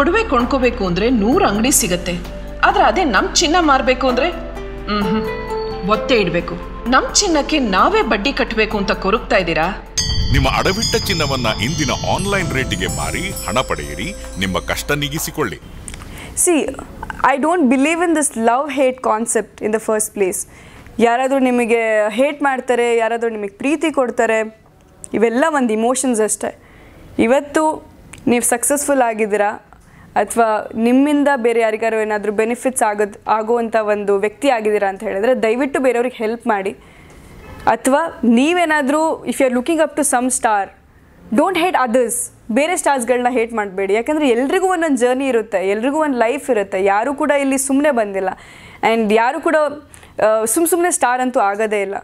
ಒಡವೆ ಕೊಂಡ್ಕೋಬೇಕು ಅಂದ್ರೆ ನೂರು ಅಂಗಡಿ ಸಿಗತ್ತೆ ಆದ್ರೆ ಅದೇ ನಮ್ ಚಿನ್ನ ಮಾರ್ಬೇಕು ಅಂದ್ರೆ ಹ್ಮ್ ಒತ್ತೆ ಇಡ್ಬೇಕು ನಮ್ ಚಿನ್ನಕ್ಕೆ ನಾವೇ ಬಡ್ಡಿ ಕಟ್ಟಬೇಕು ಅಂತ ಕೊರಗ್ತಾ ಇದ್ದೀರಾ ನಿಮ್ಮ ಅಡವಿಟ್ಟ ಚಿನ್ನವನ್ನ ಇಂದಿನ ಆನ್ಲೈನ್ ರೇಟಿಗೆ ಮಾರಿ ಹಣ ಪಡೆಯಿರಿ ನಿಮ್ಮ ಕಷ್ಟ ನೀಗಿಸಿಕೊಳ್ಳಿ see I don't believe in this love hate concept in the first place ಯಾರಾದರೂ ನಿಮಗೆ ಹೇಟ್ ಮಾಡ್ತಾರೆ ಯಾರಾದರೂ ನಿಮಗೆ ಪ್ರೀತಿ ಕೊಡ್ತಾರೆ ಇವೆಲ್ಲ ಒಂದು ಇಮೋಷನ್ಸ್ ಅಷ್ಟೇ ಇವತ್ತು ನೀವು ಸಕ್ಸಸ್ಫುಲ್ ಆಗಿದ್ದೀರಾ ಅಥವಾ ನಿಮ್ಮಿಂದ ಬೇರೆ ಯಾರಿಗಾರು ಏನಾದರೂ ಬೆನಿಫಿಟ್ಸ್ ಆಗೋದು ಆಗುವಂಥ ಒಂದು ವ್ಯಕ್ತಿ ಆಗಿದ್ದೀರಾ ಅಂತ ಹೇಳಿದ್ರೆ ದಯವಿಟ್ಟು ಬೇರೆಯವ್ರಿಗೆ ಹೆಲ್ಪ್ ಮಾಡಿ ಅಥವಾ ನೀವೇನಾದರೂ if you are looking up to some star don't hate others ಬೇರೆ ಸ್ಟಾರ್ಸ್ಗಳನ್ನ ಹೇಟ್ ಮಾಡಬೇಡಿ ಯಾಕಂದರೆ ಎಲ್ರಿಗೂ ಒಂದೊಂದು ಜರ್ನಿ ಇರುತ್ತೆ ಎಲ್ರಿಗೂ ಒಂದು ಲೈಫ್ ಇರುತ್ತೆ ಯಾರೂ ಕೂಡ ಇಲ್ಲಿ ಸುಮ್ಮನೆ ಬಂದಿಲ್ಲ ಆ್ಯಂಡ್ ಯಾರೂ ಕೂಡ ಸುಮ್ಮ ಸುಮ್ಮನೆ ಸ್ಟಾರ್ ಅಂತೂ ಆಗೋದೇ ಇಲ್ಲ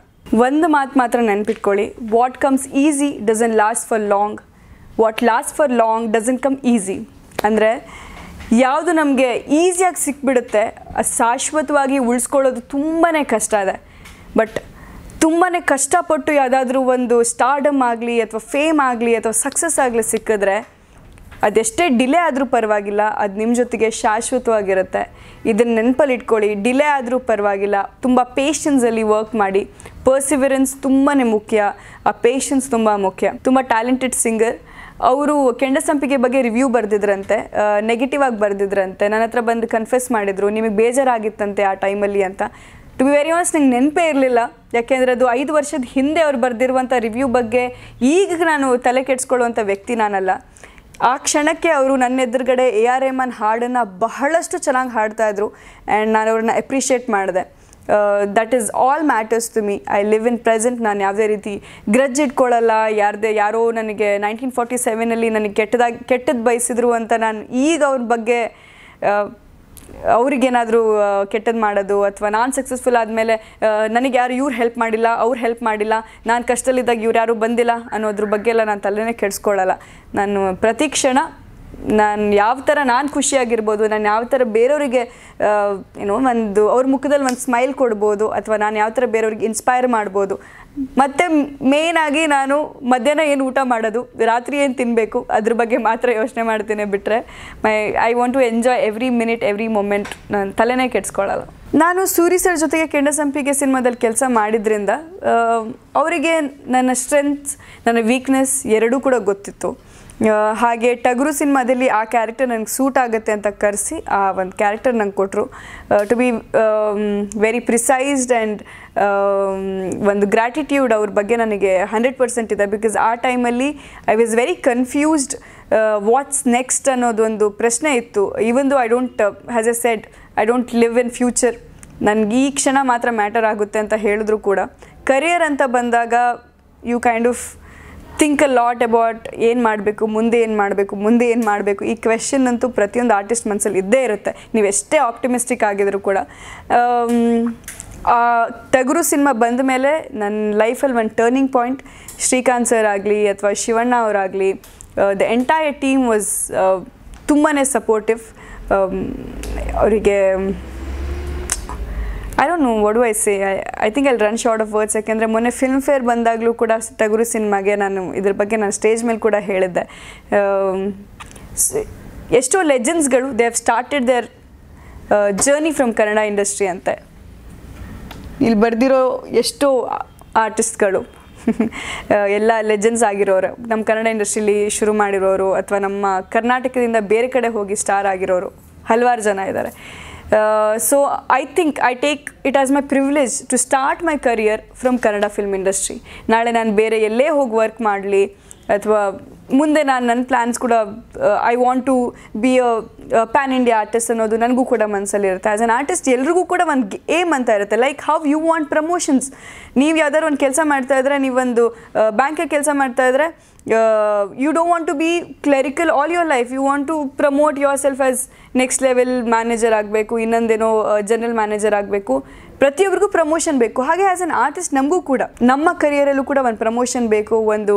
ಒಂದು ಮಾತು ಮಾತ್ರ ನೆನ್ಪಿಟ್ಕೊಳ್ಳಿ what comes easy doesn't last for long what last for long doesn't come easy ಅಂದರೆ ಯಾವುದು ನಮಗೆ ಈಸಿಯಾಗಿ ಸಿಕ್ಬಿಡುತ್ತೆ ಅದು ಶಾಶ್ವತವಾಗಿ ಉಳಿಸ್ಕೊಳ್ಳೋದು ತುಂಬಾ ಕಷ್ಟ ಇದೆ ಬಟ್ ತುಂಬಾ ಕಷ್ಟಪಟ್ಟು ಯಾವುದಾದ್ರೂ ಒಂದು ಸ್ಟಾರ್ಡಮ್ ಆಗಲಿ ಅಥವಾ ಫೇಮ್ ಆಗಲಿ ಅಥವಾ ಸಕ್ಸಸ್ ಆಗಲಿ ಸಿಕ್ಕಿದ್ರೆ ಅದೆಷ್ಟೇ ಡಿಲೇ ಆದರೂ ಪರವಾಗಿಲ್ಲ ಅದು ನಿಮ್ಮ ಜೊತೆಗೆ ಶಾಶ್ವತವಾಗಿರುತ್ತೆ ಇದನ್ನು ನೆನಪಲ್ಲಿ ಇಟ್ಕೊಳ್ಳಿ ಡಿಲೇ ಆದರೂ ಪರವಾಗಿಲ್ಲ ತುಂಬ ಪೇಷನ್ಸಲ್ಲಿ ವರ್ಕ್ ಮಾಡಿ ಪರ್ಸಿವಿರೆನ್ಸ್ ತುಂಬಾ ಮುಖ್ಯ ಆ ಪೇಷನ್ಸ್ ತುಂಬ ಮುಖ್ಯ ತುಂಬ ಟ್ಯಾಲೆಂಟೆಡ್ ಸಿಂಗರ್ ಅವರು ಕೆಂಡಸಂಪಿಗೆ ಬಗ್ಗೆ ರಿವ್ಯೂ ಬರೆದಿದ್ರಂತೆ ನೆಗೆಟಿವ್ ಆಗಿ ಬರೆದಿದ್ರಂತೆ ನನ್ನ ಹತ್ರ ಬಂದು ಕನ್ಫೆಸ್ ಮಾಡಿದರು ನಿಮಗೆ ಬೇಜಾರಾಗಿತ್ತಂತೆ ಆ ಟೈಮಲ್ಲಿ ಅಂತ ಟು ಬಿ ವೆರಿ ಆನ್ಸ್ ನಿಂಗೆ ನೆನಪೇ ಇರಲಿಲ್ಲ ಯಾಕೆಂದರೆ ಅದು ಐದು ವರ್ಷದ ಹಿಂದೆ ಅವ್ರು ಬರೆದಿರುವಂಥ ರಿವ್ಯೂ ಬಗ್ಗೆ ಈಗ ನಾನು ತಲೆ ಕೆಡಿಸ್ಕೊಳ್ಳುವಂಥ ವ್ಯಕ್ತಿ ನಾನಲ್ಲ ಆ ಕ್ಷಣಕ್ಕೆ ಅವರು ನನ್ನ ಎದುರುಗಡೆ ಎ ಆರ್ ರೆಹಮಾನ್ ಹಾಡನ್ನು ಬಹಳಷ್ಟು ಚೆನ್ನಾಗಿ ಹಾಡ್ತಾಯಿದ್ರು ಆ್ಯಂಡ್ ನಾನು ಅವ್ರನ್ನ ಎಪ್ರಿಷಿಯೇಟ್ ಮಾಡಿದೆ that is all matters to me I live in present ನಾನು ಯಾವುದೇ ರೀತಿ ಗ್ರಜ್ ಇಟ್ಕೊಳ್ಳಲ್ಲ ಯಾರದೇ ಯಾರೋ ನನಗೆ ನೈನ್ಟೀನ್ ಫೋರ್ಟಿ ಸೆವೆನಲ್ಲಿ ನನಗೆ ಕೆಟ್ಟದಾಗಿ ಕೆಟ್ಟದ್ದು ಬಯಸಿದ್ರು ಅಂತ ನಾನು ಈಗ ಅವ್ರ ಬಗ್ಗೆ ಅವ್ರಿಗೇನಾದರೂ ಕೆಟ್ಟದ್ದು ಮಾಡೋದು ಅಥವಾ ನಾನು ಸಕ್ಸಸ್ಫುಲ್ ಆದಮೇಲೆ ನನಗೆ ಯಾರು ಇವ್ರು ಹೆಲ್ಪ್ ಮಾಡಿಲ್ಲ ಅವ್ರು ಹೆಲ್ಪ್ ಮಾಡಿಲ್ಲ ನಾನು ಕಷ್ಟದಲ್ಲಿದ್ದಾಗ ಇವ್ರು ಯಾರೂ ಬಂದಿಲ್ಲ ಅನ್ನೋದ್ರ ಬಗ್ಗೆ ಎಲ್ಲ ನಾನು ತಲೆನೇ ಕೆಡಿಸ್ಕೊಳ್ಳಲ್ಲ ನಾನು ಪ್ರತಿ ಕ್ಷಣ ನಾನು ಯಾವ ಥರ ನಾನು ಖುಷಿಯಾಗಿರ್ಬೋದು ನಾನು ಯಾವ ಥರ ಬೇರೆಯವರಿಗೆ ಏನೋ ಒಂದು ಅವ್ರ ಮುಖದಲ್ಲಿ ಒಂದು ಸ್ಮೈಲ್ ಕೊಡ್ಬೋದು ಅಥವಾ ನಾನು ಯಾವ ಥರ ಬೇರೆಯವ್ರಿಗೆ ಇನ್ಸ್ಪೈರ್ ಮಾಡ್ಬೋದು ಮತ್ತು ಮೇಯ್ನಾಗಿ ನಾನು ಮಧ್ಯಾಹ್ನ ಏನು ಊಟ ಮಾಡೋದು ರಾತ್ರಿ ಏನು ತಿನ್ನಬೇಕು ಅದ್ರ ಬಗ್ಗೆ ಮಾತ್ರ ಯೋಚನೆ ಮಾಡ್ತೀನಿ ಬಿಟ್ಟರೆ my I want to enjoy every minute every moment ನಾನು ತಲೆನೇ ಕೆಡ್ಸ್ಕೊಳ್ಳೋಲ್ಲ ನಾನು ಸೂರಿ ಸರ್ ಜೊತೆಗೆ ಕೆಂಡಸಂಪಿಗೆ ಸಿನಿಮಾದಲ್ಲಿ ಕೆಲಸ ಮಾಡಿದ್ರಿಂದ ಅವರಿಗೆ ನನ್ನ ಸ್ಟ್ರೆಂತ್ ನನ್ನ ವೀಕ್ನೆಸ್ ಎರಡೂ ಕೂಡ ಗೊತ್ತಿತ್ತು ಹಾಗೆ ಟಗರು ಸಿನಿಮಾದಲ್ಲಿ ಆ ಕ್ಯಾರೆಕ್ಟರ್ ನನಗೆ ಸೂಟ್ ಆಗುತ್ತೆ ಅಂತ ಕರೆಸಿ ಆ ಒಂದು ಕ್ಯಾರೆಕ್ಟರ್ ನಂಗೆ ಕೊಟ್ಟರು to be very precised and ಒಂದು ಗ್ರ್ಯಾಟಿಟ್ಯೂಡ್ ಅವ್ರ ಬಗ್ಗೆ ನನಗೆ ಹಂಡ್ರೆಡ್ ಪರ್ಸೆಂಟ್ ಇದೆ ಬಿಕಾಸ್ ಆ ಟೈಮಲ್ಲಿ I was very confused what's uh, next ಅನ್ನೋದೊಂದು ಪ್ರಶ್ನೆ ಇತ್ತು even though I don't has a said I don't live in future ನನಗೆ ಈ ಕ್ಷಣ ಮಾತ್ರ ಮ್ಯಾಟರ್ ಆಗುತ್ತೆ ಅಂತ ಹೇಳಿದ್ರು ಕೂಡ ಕರಿಯರ್ ಅಂತ ಬಂದಾಗ you kind of think a lot about ಏನು ಮಾಡಬೇಕು ಮುಂದೆ ಏನು ಮಾಡಬೇಕು ಮುಂದೆ ಏನು ಮಾಡಬೇಕು ಈ ಕ್ವೆಶನ್ ಅಂತೂ ಪ್ರತಿಯೊಂದು ಆರ್ಟಿಸ್ಟ್ ಮನಸ್ಸಲ್ಲಿ ಇದ್ದೇ ಇರುತ್ತೆ ನೀವು ಎಷ್ಟೇ ಆಪ್ಟಿಮಿಸ್ಟಿಕ್ ಆಗಿದ್ರು ಕೂಡ um, ತಗುರು ಸಿನಿಮಾ ಬಂದ ಮೇಲೆ ನನ್ನ ಲೈಫಲ್ಲಿ ಒಂದು ಟರ್ನಿಂಗ್ ಪಾಯಿಂಟ್ ಶ್ರೀಕಾಂತ್ ಸರ್ ಆಗಲಿ ಅಥವಾ ಶಿವಣ್ಣ ಅವರಾಗಲಿ ದ ಎಂಟೈರ್ ಟೀಮ್ ವಾಸ್ ತುಂಬಾ ಸಪೋರ್ಟಿವ್ ಅವರಿಗೆ I don't know what I say I think ಅಲ್ಲಿ ರನ್ ಶಾರ್ಟ್ ಆಫ್ ವರ್ಡ್ಸ್ ಯಾಕೆಂದರೆ ಮೊನ್ನೆ ಫಿಲ್ಮ್ ಫೇರ್ ಬಂದಾಗಲೂ ಕೂಡ ತಗುರು ಸಿನಿಮಾಗೆ ನಾನು ಇದ್ರ ಬಗ್ಗೆ ನಾನು ಸ್ಟೇಜ್ ಮೇಲೆ ಕೂಡ ಹೇಳಿದ್ದೆ um, ಎಷ್ಟೋ ಲೆಜೆಂಡ್ಸ್ಗಳು they have started their journey from Kannada industry ಅಂತೆ ಇಲ್ಲಿ ಬರೆದಿರೋ ಎಷ್ಟೋ ಆರ್ಟಿಸ್ಟ್ಗಳು ಎಲ್ಲ ಲೆಜೆಂಡ್ಸ್ ಆಗಿರೋರು ನಮ್ಮ ಕನ್ನಡ ಇಂಡಸ್ಟ್ರೀಲಿ ಶುರು ಮಾಡಿರೋರು ಅಥವಾ ನಮ್ಮ ಕರ್ನಾಟಕದಿಂದ ಬೇರೆ ಕಡೆ ಹೋಗಿ ಸ್ಟಾರ್ ಆಗಿರೋರು ಹಲವಾರು ಜನ ಇದ್ದಾರೆ so I think I take it as my privilege to start my career from Kannada film industry ನಾಳೆ ನಾನು ಬೇರೆ ಎಲ್ಲೇ ಹೋಗಿ ವರ್ಕ್ ಮಾಡಲಿ ಅಥವಾ ಮುಂದೆ ನಾನು ನನ್ನ ಪ್ಲ್ಯಾನ್ಸ್ ಕೂಡ I want to be a pan India artist ಅನ್ನೋದು ನನಗೂ ಕೂಡ ಮನಸ್ಸಲ್ಲಿರುತ್ತೆ ಆ್ಯಸ್ ಅನ್ ಆರ್ಟಿಸ್ಟ್ ಎಲ್ರಿಗೂ ಕೂಡ ಒಂದು ಏಮ್ ಅಂತ ಇರುತ್ತೆ like how you want promotions ನೀವು ಯಾವ್ದಾದ್ರು ಒಂದು ಕೆಲಸ ಮಾಡ್ತಾ ಇದ್ರೆ ನೀವೊಂದು ಬ್ಯಾಂಕಲ್ಲಿ ಕೆಲಸ ಮಾಡ್ತಾ ಇದ್ರೆ you don't want to be clerical all your life you want to promote yourself as next level manager ಆಗಬೇಕು ಇನ್ನೊಂದೇನೋ ಜನರಲ್ ಮ್ಯಾನೇಜರ್ ಆಗಬೇಕು ಪ್ರತಿಯೊಬ್ಬರಿಗೂ ಪ್ರಮೋಷನ್ ಬೇಕು ಹಾಗೆ ಆ್ಯಸ್ ಅನ್ ಆರ್ಟಿಸ್ಟ್ ನಮಗೂ ಕೂಡ ನಮ್ಮ ಕರಿಯರಲ್ಲೂ ಕೂಡ ಒಂದು ಪ್ರಮೋಷನ್ ಬೇಕು ಒಂದು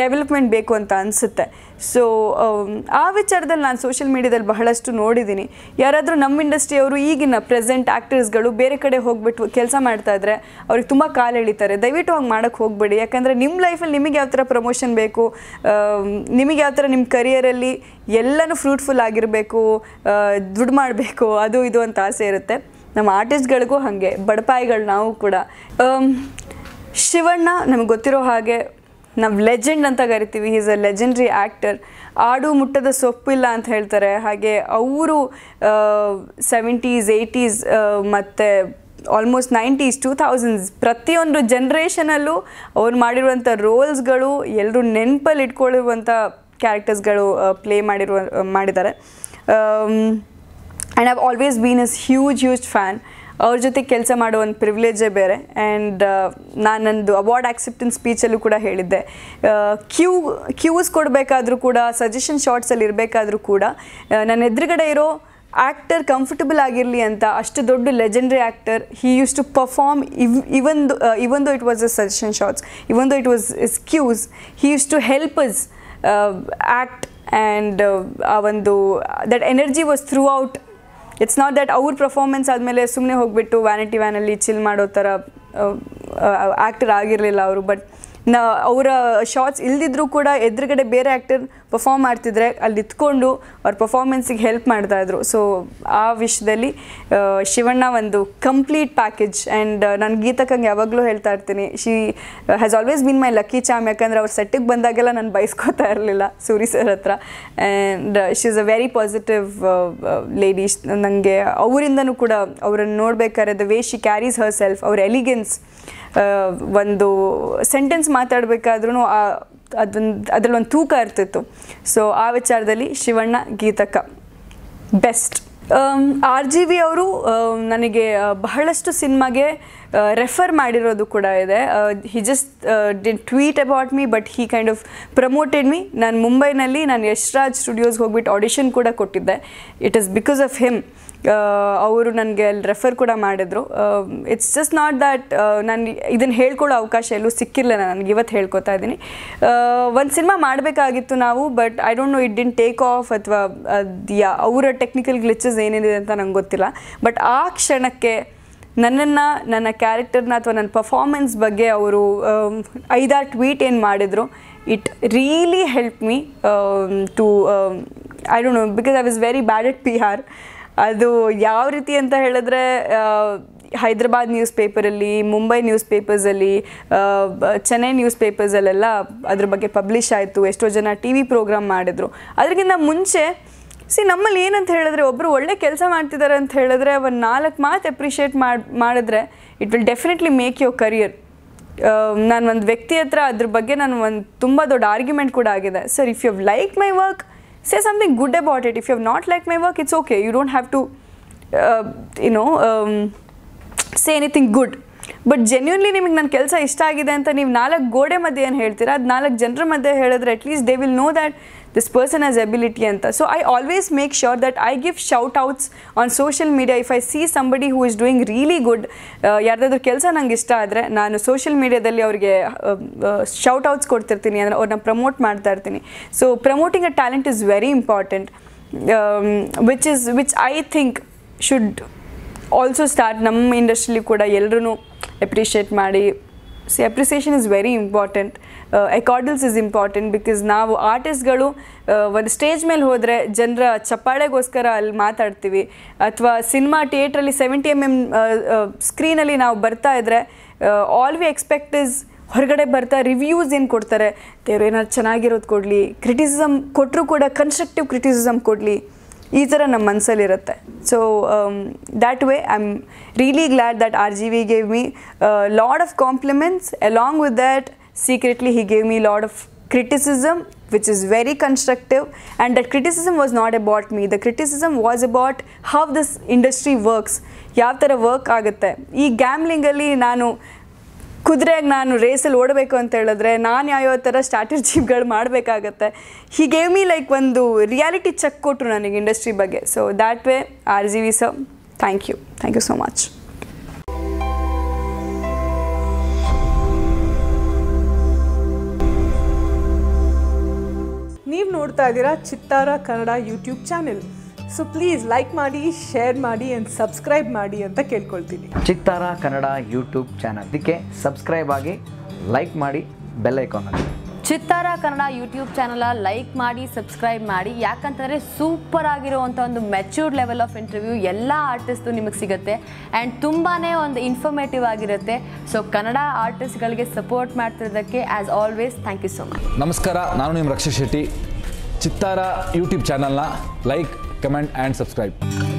ಡೆವಲಪ್ಮೆಂಟ್ ಬೇಕು ಅಂತ ಅನಿಸುತ್ತೆ ಸೊ ಆ ವಿಚಾರದಲ್ಲಿ ನಾನು ಸೋಷಿಯಲ್ ಮೀಡಿಯಾದಲ್ಲಿ ಬಹಳಷ್ಟು ನೋಡಿದ್ದೀನಿ ಯಾರಾದರೂ ನಮ್ಮ ಇಂಡಸ್ಟ್ರಿಯವರು ಈಗಿನ ಪ್ರೆಸೆಂಟ್ ಆ್ಯಕ್ಟರ್ಸ್ಗಳು ಬೇರೆ ಕಡೆ ಹೋಗ್ಬಿಟ್ಟು ಕೆಲಸ ಮಾಡ್ತಾ ಇದ್ರೆ ಅವ್ರಿಗೆ ತುಂಬ ಕಾಲು ಎಳಿತಾರೆ ದಯವಿಟ್ಟು ಹಂಗೆ ಮಾಡೋಕ್ಕೆ ಹೋಗಬೇಡಿ ಯಾಕಂದರೆ ನಿಮ್ಮ ಲೈಫಲ್ಲಿ ನಿಮಗೆ ಯಾವ ಥರ ಪ್ರಮೋಷನ್ ಬೇಕು ನಿಮಗೆ ಯಾವ ಥರ ನಿಮ್ಮ ಕರಿಯರಲ್ಲಿ ಎಲ್ಲನೂ ಫ್ರೂಟ್ಫುಲ್ ಆಗಿರಬೇಕು ದುಡ್ಡು ಮಾಡಬೇಕು ಅದು ಇದು ಅಂತ ಆಸೆ ಇರುತ್ತೆ ನಮ್ಮ ಆರ್ಟಿಸ್ಟ್ಗಳಿಗೂ ಹಾಗೆ ಬಡಪಾಯಿಗಳು ನಾವು ಕೂಡ um, ಶಿವಣ್ಣ ನಮಗೆ ಗೊತ್ತಿರೋ ಹಾಗೆ ನಾವು ಲೆಜೆಂಡ್ ಅಂತ ಕರಿತೀವಿ ಈಸ್ ಅ ಲೆಜೆಂಡ್ರಿ ಆ್ಯಕ್ಟರ್ ಆಡು ಮುಟ್ಟದ ಸೊಪ್ಪಿಲ್ಲ ಅಂತ ಹೇಳ್ತಾರೆ ಹಾಗೆ ಅವರು ಸೆವೆಂಟೀಸ್ ಏಯ್ಟೀಸ್ ಮತ್ತು ಆಲ್ಮೋಸ್ಟ್ ನೈಂಟೀಸ್ ಟೂ ಥೌಸಂಡ್ಸ್ ಪ್ರತಿಯೊಂದು ಜನ್ರೇಷನಲ್ಲೂ ಅವ್ರು ಮಾಡಿರುವಂಥ ರೋಲ್ಸ್ಗಳು ಎಲ್ಲರೂ ನೆನಪಲ್ಲಿ ಇಟ್ಕೊಳ್ಳಿರುವಂಥ ಕ್ಯಾರೆಕ್ಟರ್ಸ್ಗಳು ಪ್ಲೇ ಮಾಡಿರುವ ಮಾಡಿದ್ದಾರೆ um, and I've always been us huge huge fan ಅವ್ರ ಜೊತೆ ಕೆಲಸ ಮಾಡೋ ಒಂದು ಪ್ರಿವಿಲೇಜೇ ಬೇರೆ ಆ್ಯಂಡ್ ನಾನು ನನ್ನದು ಅವಾರ್ಡ್ ಆಕ್ಸೆಪ್ಟೆನ್ಸ್ ಸ್ಪೀಚಲ್ಲೂ ಕೂಡ ಹೇಳಿದ್ದೆ ಕ್ಯೂ uh, ಕ್ಯೂಸ್ ಕೊಡಬೇಕಾದ್ರೂ ಕೂಡ ಸಜೆಷನ್ ಶಾರ್ಟ್ಸಲ್ಲಿ ಇರಬೇಕಾದ್ರೂ ಕೂಡ uh, ನನ್ನ ಎದುರುಗಡೆ ಇರೋ ಆ್ಯಕ್ಟರ್ ಕಂಫರ್ಟಬಲ್ ಆಗಿರಲಿ ಅಂತ ಅಷ್ಟು ದೊಡ್ಡ legendary actor he used to perform ಇವ್ even even though it was a suggestion shorts even though it was his cues he used to help us act and ಆ ಒಂದು that energy was throughout it's not that ಅವ್ರ performance ಆದಮೇಲೆ ಸುಮ್ಮನೆ ಹೋಗಿಬಿಟ್ಟು vanity ವ್ಯಾನಲ್ಲಿ chill ಮಾಡೋ ಥರ actor ಆಗಿರಲಿಲ್ಲ ಅವರು ಬಟ್ ನ ಅವರ ಶಾರ್ಟ್ಸ್ ಇಲ್ದಿದ್ರೂ ಕೂಡ ಎದುರುಗಡೆ ಬೇರೆ ಆ್ಯಕ್ಟರ್ ಪರ್ಫಾರ್ಮ್ ಮಾಡ್ತಿದ್ರೆ ಅಲ್ಲಿ ಇತ್ಕೊಂಡು ಅವ್ರ ಪರ್ಫಾರ್ಮೆನ್ಸಿಗೆ ಹೆಲ್ಪ್ ಮಾಡ್ತಾಯಿದ್ರು ಸೊ ಆ ವಿಷಯದಲ್ಲಿ ಶಿವಣ್ಣ ಒಂದು ಕಂಪ್ಲೀಟ್ ಪ್ಯಾಕೇಜ್ ಆ್ಯಂಡ್ ನಾನು ಗೀತಕ್ಕಂಗೆ ಯಾವಾಗಲೂ ಹೇಳ್ತಾ ಇರ್ತೀನಿ she has always been my lucky charm ಯಾಕಂದರೆ ಅವ್ರ ಸೆಟ್ಟಿಗೆ ಬಂದಾಗೆಲ್ಲ ನಾನು ಬಯಸ್ಕೋತಾ ಇರಲಿಲ್ಲ ಸೂರಿ ಸರ್ ಹತ್ರ and she is a very positive ladies ನನಗೆ ಅವರಿಂದನೂ ಕೂಡ ಅವರನ್ನು ನೋಡಬೇಕಾದ್ರೆ the way she carries herself ಅವ್ರ ಎಲಿಗೆನ್ಸ್ ಒಂದು ಸೆಂಟೆನ್ಸ್ ಮಾತಾಡಬೇಕಾದ್ರೂ ಅದೊಂದು ಅದರಲ್ಲಿ ಒಂದು ತೂಕ ಇರ್ತಿತ್ತು ಸೊ ಆ ವಿಚಾರದಲ್ಲಿ ಶಿವಣ್ಣ ಗೀತಕ ಬೆಸ್ಟ್ ಆರ್ ಜಿ ವಿ ಅವರು ನನಗೆ ಬಹಳಷ್ಟು ಸಿನಿಮಾಗೆ ರೆಫರ್ ಮಾಡಿರೋದು ಕೂಡ ಇದೆ he just did tweet about me but he kind of promoted me ನಾನು ಮುಂಬೈನಲ್ಲಿ ನಾನು ರಾಜ್ ಸ್ಟುಡಿಯೋಸ್ಗೆ ಹೋಗ್ಬಿಟ್ಟು ಆಡಿಷನ್ ಕೂಡ ಕೊಟ್ಟಿದ್ದೆ it is because of him ಅವರು ನನಗೆ ಅಲ್ಲಿ ರೆಫರ್ ಕೂಡ ಮಾಡಿದರು ಇಟ್ಸ್ ಜಸ್ಟ್ ನಾಟ್ ದ್ಯಾಟ್ ನಾನು ಇದನ್ನು ಹೇಳ್ಕೊಳ್ಳೋ ಅವಕಾಶ ಎಲ್ಲೂ ಸಿಕ್ಕಿಲ್ಲ ನನಗೆ ಇವತ್ತು ಹೇಳ್ಕೊತಾ ಇದ್ದೀನಿ ಒಂದು ಸಿನಿಮಾ ಮಾಡಬೇಕಾಗಿತ್ತು ನಾವು but I don't know it didn't take off ಅಥವಾ ಯಾ ಅವರ ಟೆಕ್ನಿಕಲ್ ಗ್ಲಿಚಸ್ ಏನೇನಿದೆ ಅಂತ ನಂಗೆ ಗೊತ್ತಿಲ್ಲ ಬಟ್ ಆ ಕ್ಷಣಕ್ಕೆ ನನ್ನನ್ನು ನನ್ನ ಕ್ಯಾರೆಕ್ಟರ್ನ ಅಥವಾ ನನ್ನ ಪರ್ಫಾರ್ಮೆನ್ಸ್ ಬಗ್ಗೆ ಅವರು ಐದಾರು ಟ್ವೀಟ್ ಏನು ಮಾಡಿದರು it really help me to I don't know because I was very bad at P R ಅದು ಯಾವ ರೀತಿ ಅಂತ ಹೇಳಿದ್ರೆ ಹೈದರಾಬಾದ್ ನ್ಯೂಸ್ ಪೇಪರಲ್ಲಿ ಮುಂಬೈ ನ್ಯೂಸ್ ಪೇಪರ್ಸಲ್ಲಿ ಚೆನ್ನೈ ನ್ಯೂಸ್ ಪೇಪರ್ಸಲ್ಲೆಲ್ಲ ಅದ್ರ ಬಗ್ಗೆ ಪಬ್ಲಿಷ್ ಆಯಿತು ಎಷ್ಟೋ ಜನ ಟಿ ವಿ ಪ್ರೋಗ್ರಾಮ್ ಮಾಡಿದರು ಅದಕ್ಕಿಂತ ಮುಂಚೆ ಸಿ ನಮ್ಮಲ್ಲಿ ಏನಂತ ಹೇಳಿದ್ರೆ ಒಬ್ಬರು ಒಳ್ಳೆ ಕೆಲಸ ಮಾಡ್ತಿದ್ದಾರೆ ಅಂತ ಹೇಳಿದ್ರೆ ಒಂದು ನಾಲ್ಕು ಮಾತು ಅಪ್ರಿಷಿಯೇಟ್ ಮಾಡಿ ಮಾಡಿದ್ರೆ it will definitely make your career ನಾನು ಒಂದು ವ್ಯಕ್ತಿ ಹತ್ರ ಅದ್ರ ಬಗ್ಗೆ ನಾನು ಒಂದು ತುಂಬ ದೊಡ್ಡ ಆರ್ಗ್ಯುಮೆಂಟ್ ಕೂಡ ಆಗಿದೆ sir if you like my work say something good about it if you have not liked my work it's okay you don't have to uh, you know um, say anything good but genuinely ನಿಮಗೆ ನನ್ನ ಕೆಲಸ ಇಷ್ಟ ಆಗಿದೆ ಅಂತ ನೀವು ನಾಲ್ಕು ಗೋಡೆ ಮಧ್ಯೆ ಏನು ಹೇಳ್ತೀರಾ ಅದು ನಾಲ್ಕು ಜನರ ಮಧ್ಯೆ ಹೇಳಿದ್ರೆ at least they will know that this person has ability and so I always make sure that I give shout outs on social media if I see somebody who is doing really good uh, ಯಾರ್ದಾದ್ರೂ ಕೆಲಸ ನಂಗೆ ಇಷ್ಟ ಆದರೆ ನಾನು social ಮೀಡಿಯಾದಲ್ಲಿ ಅವ್ರಿಗೆ shout uh, outs uh, ಕೊಡ್ತಿರ್ತೀನಿ ಅಂದರೆ ಅವ್ರನ್ನ ಪ್ರಮೋಟ್ ಮಾಡ್ತಾ ಇರ್ತೀನಿ so promoting a talent is very important which is which I think should also start ನಮ್ಮ ಇಂಡಸ್ಟ್ರಿಲಿ ಕೂಡ ಎಲ್ಲರೂ ಎಪ್ರಿಷಿಯೇಟ್ ಮಾಡಿ see appreciation is very important accolades is important because ನಾವು ಆರ್ಟಿಸ್ಟ್ಗಳು uh, ಒಂದು ಸ್ಟೇಜ್ ಮೇಲೆ ಹೋದರೆ ಜನರ ಚಪ್ಪಾಳೆಗೋಸ್ಕರ ಅಲ್ಲಿ ಮಾತಾಡ್ತೀವಿ ಅಥವಾ ಸಿನಿಮಾ ಥಿಯೇಟ್ರಲ್ಲಿ ಸೆವೆಂಟಿ ಎಮ್ ಎಮ್ ಸ್ಕ್ರೀನಲ್ಲಿ ನಾವು ಬರ್ತಾ ಇದ್ದರೆ all uh, we expect is ಹೊರಗಡೆ ಬರ್ತಾ ರಿವ್ಯೂಸ್ ಏನು ಕೊಡ್ತಾರೆ ದೇವ್ರು ಏನಾದ್ರು ಚೆನ್ನಾಗಿರೋದು ಕೊಡಲಿ ಕ್ರಿಟಿಸಿಸಮ್ ಕೊಟ್ಟರೂ ಕೂಡ ಕನ್ಸ್ಟ್ರಕ್ಟಿವ್ ಕ್ರಿಟಿಸಿಸಮ್ ಕೊಡಲಿ ಈ ಥರ ನಮ್ಮ ಮನಸ್ಸಲ್ಲಿರುತ್ತೆ so that way I am really glad that R G V gave me load of compliments along with that secretly he gave me a lot of criticism which is very constructive and that criticism was not about me the criticism was about how this industry works ಯಾವ ಥರ work ಆಗುತ್ತೆ ಈ ಗ್ಯಾಮ್ಲಿಂಗಲ್ಲಿ ನಾನು ಕುದುರೆಗೆ ನಾನು ರೇಸಲ್ಲಿ ಓಡಬೇಕು ಅಂತ ಹೇಳಿದ್ರೆ ನಾನು ಯಾವ್ಯಾವ ಥರ ಸ್ಟ್ರಾಟಜಿಗಳು ಮಾಡಬೇಕಾಗತ್ತೆ ಹಿ ಗೇವ್ ಮಿ ಲೈಕ್ ಒಂದು ರಿಯಾಲಿಟಿ ಚೆಕ್ ಕೊಟ್ಟರು ನನಗೆ ಇಂಡಸ್ಟ್ರಿ ಬಗ್ಗೆ so that way R G V sir thank you thank you so much ನೋಡ್ತಾ ಇದ್ದೀರಾ Chittara Kannada YouTube channel so please like ಮಾಡಿ ಶೇರ್ ಮಾಡಿ ಆ್ಯಂಡ್ ಸಬ್ಸ್ಕ್ರೈಬ್ ಮಾಡಿ ಅಂತ ಕೇಳ್ಕೊಳ್ತೀನಿ ಚಿತ್ತಾರ ಕನ್ನಡ ಯೂಟ್ಯೂಬ್ ಚಾನಲ್ ಅದಕ್ಕೆ ಸಬ್ಸ್ಕ್ರೈಬ್ ಆಗಿ ಲೈಕ್ ಮಾಡಿ bell icon Chittara Kannada YouTube channel like ಮಾಡಿ ಸಬ್ಸ್ಕ್ರೈಬ್ ಮಾಡಿ ಯಾಕಂತಂದರೆ ಸೂಪರ್ ಆಗಿರುವಂಥ ಒಂದು ಮೆಚ್ಯೂರ್ಡ್ ಲೆವೆಲ್ ಆಫ್ ಇಂಟರ್ವ್ಯೂ ಎಲ್ಲ ಆರ್ಟಿಸ್ಟು ನಿಮಗೆ ಸಿಗುತ್ತೆ ಆ್ಯಂಡ್ ತುಂಬಾ ಒಂದು ಇನ್ಫಾರ್ಮೇಟಿವ್ ಆಗಿರುತ್ತೆ ಸೊ ಕನ್ನಡ ಆರ್ಟಿಸ್ಟ್ಗಳಿಗೆ ಸಪೋರ್ಟ್ ಮಾಡ್ತಿರೋದಕ್ಕೆ as always thank you so much ನಮಸ್ಕಾರ ನಾನು ನಿಮ್ಮ ರಕ್ಷಾ ಶೆಟ್ಟಿ ಚಿತ್ತಾರ ಯೂಟ್ಯೂಬ್ ಚಾನಲ್ನ ಲೈಕ್ ಕಮೆಂಟ್ ಆ್ಯಂಡ್ ಸಬ್ಸ್ಕ್ರೈಬ್